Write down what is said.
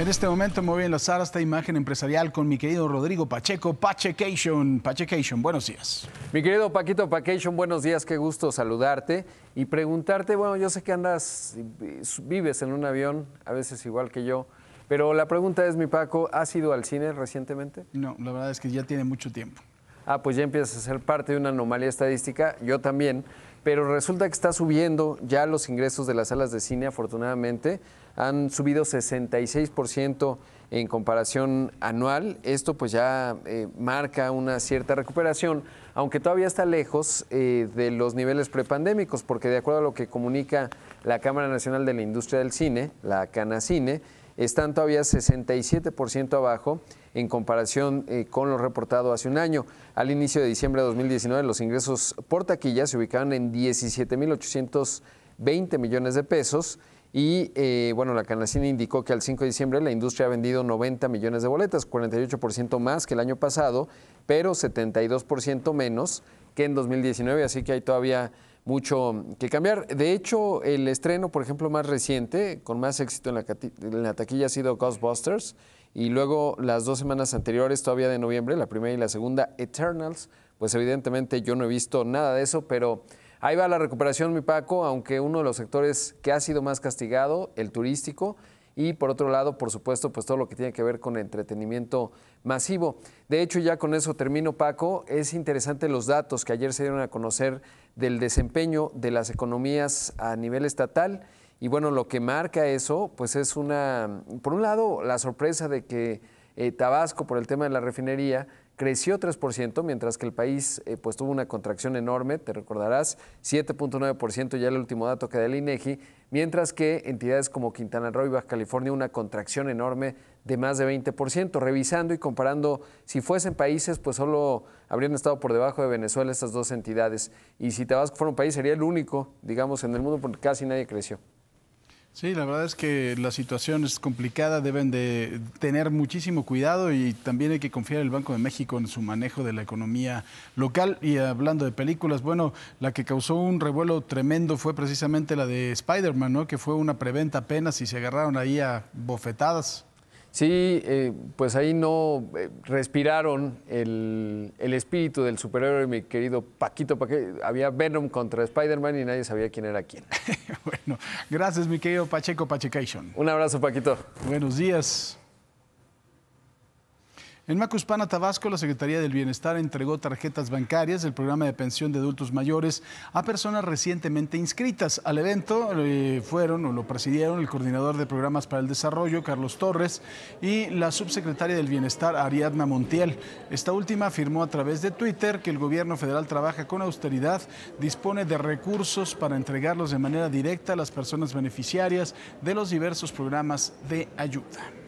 En este momento me voy a enlazar a esta imagen empresarial con mi querido Rodrigo Pacheco, Pachecation. Pachecation, buenos días. Mi querido Paquito Pachecation, buenos días, qué gusto saludarte y preguntarte, bueno, yo sé que andas, vives en un avión, a veces igual que yo, pero la pregunta es, mi Paco, ¿has ido al cine recientemente? No, la verdad es que ya tiene mucho tiempo. Ah, pues ya empiezas a ser parte de una anomalía estadística, yo también, pero resulta que está subiendo ya los ingresos de las salas de cine, afortunadamente han subido 66% en comparación anual. Esto pues ya eh, marca una cierta recuperación, aunque todavía está lejos eh, de los niveles prepandémicos, porque de acuerdo a lo que comunica la Cámara Nacional de la Industria del Cine, la Canacine, están todavía 67% abajo en comparación eh, con lo reportado hace un año. Al inicio de diciembre de 2019, los ingresos por taquilla se ubicaban en 17.820 millones de pesos y eh, bueno, la Canacina indicó que al 5 de diciembre la industria ha vendido 90 millones de boletas, 48% más que el año pasado, pero 72% menos que en 2019, así que hay todavía mucho que cambiar. De hecho, el estreno, por ejemplo, más reciente, con más éxito en la taquilla ha sido Ghostbusters, y luego las dos semanas anteriores, todavía de noviembre, la primera y la segunda, Eternals, pues evidentemente yo no he visto nada de eso, pero Ahí va la recuperación, mi Paco, aunque uno de los sectores que ha sido más castigado, el turístico, y por otro lado, por supuesto, pues todo lo que tiene que ver con entretenimiento masivo. De hecho, ya con eso termino, Paco. Es interesante los datos que ayer se dieron a conocer del desempeño de las economías a nivel estatal. Y bueno, lo que marca eso, pues es una, por un lado, la sorpresa de que eh, Tabasco, por el tema de la refinería, creció 3%, mientras que el país eh, pues tuvo una contracción enorme, te recordarás, 7.9% ya el último dato que da el INEGI, e mientras que entidades como Quintana Roo y Baja California una contracción enorme de más de 20%. Revisando y comparando, si fuesen países, pues solo habrían estado por debajo de Venezuela estas dos entidades. Y si Tabasco fuera un país, sería el único, digamos, en el mundo porque casi nadie creció. Sí, la verdad es que la situación es complicada, deben de tener muchísimo cuidado y también hay que confiar el Banco de México en su manejo de la economía local. Y hablando de películas, bueno, la que causó un revuelo tremendo fue precisamente la de Spider-Man, ¿no? que fue una preventa apenas y se agarraron ahí a bofetadas. Sí, eh, pues ahí no eh, respiraron el, el, espíritu del superhéroe, mi querido Paquito. Paquito. Había Venom contra Spider-Man y nadie sabía quién era quién. bueno, gracias, mi querido Pacheco Pachecation. Un abrazo, Paquito. Buenos días. En Macuspana, Tabasco, la Secretaría del Bienestar entregó tarjetas bancarias del programa de pensión de adultos mayores a personas recientemente inscritas. Al evento eh, fueron o lo presidieron el coordinador de programas para el desarrollo, Carlos Torres, y la subsecretaria del Bienestar, Ariadna Montiel. Esta última afirmó a través de Twitter que el gobierno federal trabaja con austeridad, dispone de recursos para entregarlos de manera directa a las personas beneficiarias de los diversos programas de ayuda.